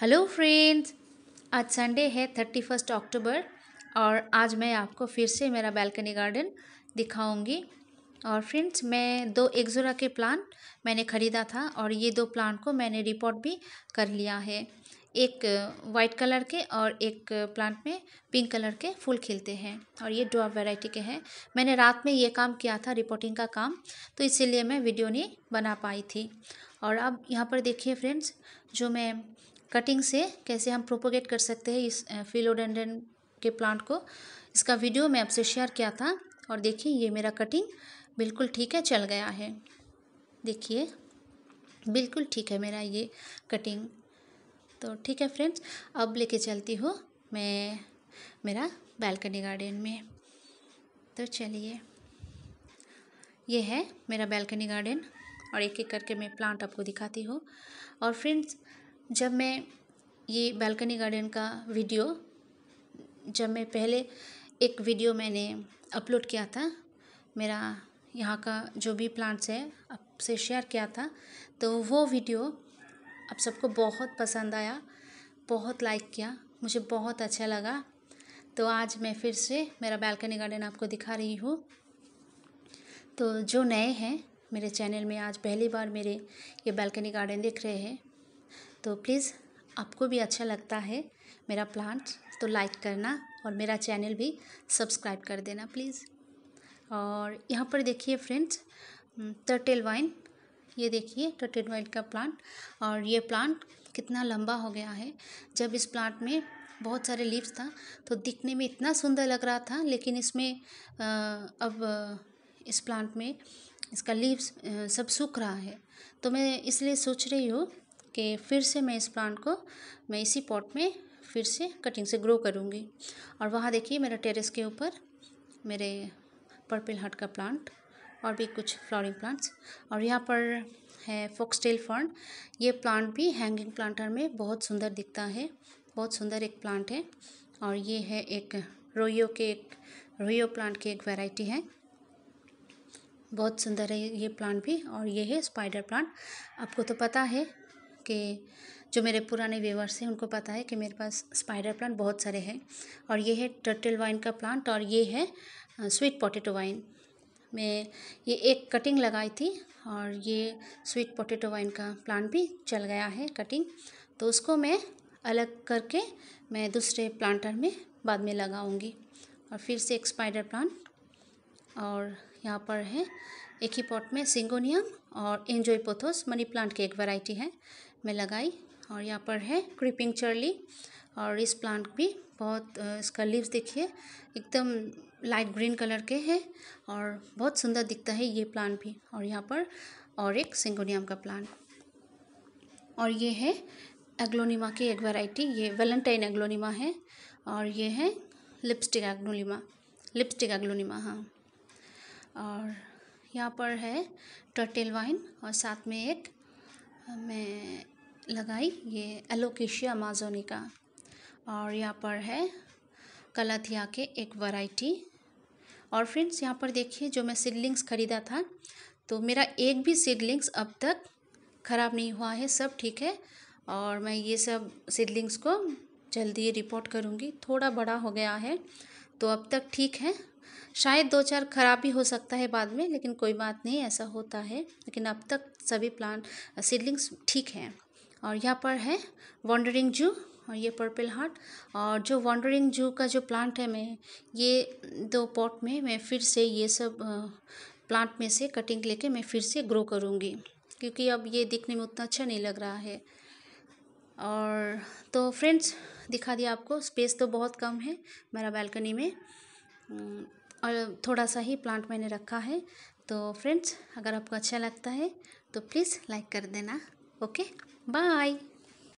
Hello friends आज Sunday है thirty first October और आज मैं आपको फिर से मेरा बैल्कनी गार्डन दिखाऊंगी और फ्रेंड्स मैं दो एक्जोरा के प्लांट मैंने ख़रीदा था और ये दो प्लांट को मैंने रिपोर्ट भी कर लिया है एक वाइट कलर के और एक प्लांट में पिंक कलर के फूल खिलते हैं और ये डॉप वैरायटी के हैं मैंने रात में ये काम किया था रिपोर्टिंग का काम तो इसीलिए मैं वीडियो नहीं बना पाई थी और अब यहाँ पर देखिए फ्रेंड्स जो मैं कटिंग से कैसे हम प्रोपोगेट कर सकते हैं इस फिलोडेंडन के प्लांट को इसका वीडियो मैं आपसे शेयर किया था और देखिए ये मेरा कटिंग बिल्कुल ठीक है चल गया है देखिए बिल्कुल ठीक है मेरा ये कटिंग तो ठीक है फ्रेंड्स अब लेके चलती हूँ मैं मेरा बैल्कनी गार्डन में तो चलिए ये है मेरा बैल्कनी गार्डन और एक एक करके मैं प्लांट आपको दिखाती हूँ और फ्रेंड्स जब मैं ये बालकनी गार्डन का वीडियो जब मैं पहले एक वीडियो मैंने अपलोड किया था मेरा यहाँ का जो भी प्लांट्स है आपसे शेयर किया था तो वो वीडियो आप सबको बहुत पसंद आया बहुत लाइक किया मुझे बहुत अच्छा लगा तो आज मैं फिर से मेरा बालकनी गार्डन आपको दिखा रही हूँ तो जो नए हैं मेरे चैनल में आज पहली बार मेरे ये बालकनी गार्डन देख रहे हैं तो प्लीज़ आपको भी अच्छा लगता है मेरा प्लांट तो लाइक करना और मेरा चैनल भी सब्सक्राइब कर देना प्लीज़ और यहाँ पर देखिए फ्रेंड्स टर्टेल वाइन ये देखिए टर्टेल वाइन का प्लांट और ये प्लांट कितना लंबा हो गया है जब इस प्लांट में बहुत सारे लीव्स था तो दिखने में इतना सुंदर लग रहा था लेकिन इसमें अब इस प्लांट में इसका लीव्स सब सूख रहा है तो मैं इसलिए सोच रही हूँ कि फिर से मैं इस प्लांट को मैं इसी पॉट में फिर से कटिंग से ग्रो करूँगी और वहाँ देखिए मेरा टेरेस के ऊपर मेरे पर्पल हट का प्लांट और भी कुछ फ्लावरिंग प्लांट्स और यहाँ पर है फोक्सटेल फर्न ये प्लांट भी हैंगिंग प्लांटर में बहुत सुंदर दिखता है बहुत सुंदर एक प्लांट है और ये है एक रोयो के एक रोयो प्लांट की एक वैरायटी है बहुत सुंदर है ये प्लांट भी और ये है स्पाइडर प्लांट आपको तो पता है के जो मेरे पुराने व्यूवर्स हैं उनको पता है कि मेरे पास स्पाइडर प्लांट बहुत सारे हैं और ये है टर्टल वाइन का प्लांट और ये है स्वीट पोटैटो वाइन मैं ये एक कटिंग लगाई थी और ये स्वीट पोटैटो वाइन का प्लांट भी चल गया है कटिंग तो उसको मैं अलग करके मैं दूसरे प्लांटर में बाद में लगाऊंगी और फिर से एक स्पाइडर प्लांट और यहाँ पर है एक ही पॉट में सिंगोनियम और एंजॉय पोथोस मनी प्लांट की एक वैरायटी है में लगाई और यहाँ पर है क्रीपिंग चर्ली और इस प्लांट भी बहुत इसका लीव्स देखिए एकदम लाइट ग्रीन कलर के हैं और बहुत सुंदर दिखता है ये प्लांट भी और यहाँ पर और एक सिंगोनियम का प्लांट और ये है एग्लोनिमा की एक वैरायटी ये वेलेंटाइन एग्लोनिमा है और ये है लिपस्टिक एग्लोनिमा लिपस्टिक एग्लोनिमा हाँ और यहाँ पर है टर्टेल वाइन और साथ में एक मैं लगाई ये एलोकेशिया अमाजोनिका और यहाँ पर है कलाथिया के एक वैरायटी और फ्रेंड्स यहाँ पर देखिए जो मैं सीडलिंग्स ख़रीदा था तो मेरा एक भी सीडलिंग्स अब तक ख़राब नहीं हुआ है सब ठीक है और मैं ये सब सीडलिंग्स को जल्दी रिपोर्ट करूँगी थोड़ा बड़ा हो गया है तो अब तक ठीक है शायद दो चार ख़राब भी हो सकता है बाद में लेकिन कोई बात नहीं ऐसा होता है लेकिन अब तक सभी प्लांट सीडलिंग्स ठीक हैं और यहाँ पर है वॉन्डरिंग जू और ये पर्पल हार्ट और जो वॉन्डरिंग जू का जो प्लांट है मैं ये दो पॉट में मैं फिर से ये सब प्लांट में से कटिंग लेके मैं फिर से ग्रो करूँगी क्योंकि अब ये दिखने में उतना अच्छा नहीं लग रहा है और तो फ्रेंड्स दिखा दिया आपको स्पेस तो बहुत कम है मेरा बैल्कनी में और थोड़ा सा ही प्लांट मैंने रखा है तो फ्रेंड्स अगर आपको अच्छा लगता है तो प्लीज़ लाइक कर देना Okay, bye.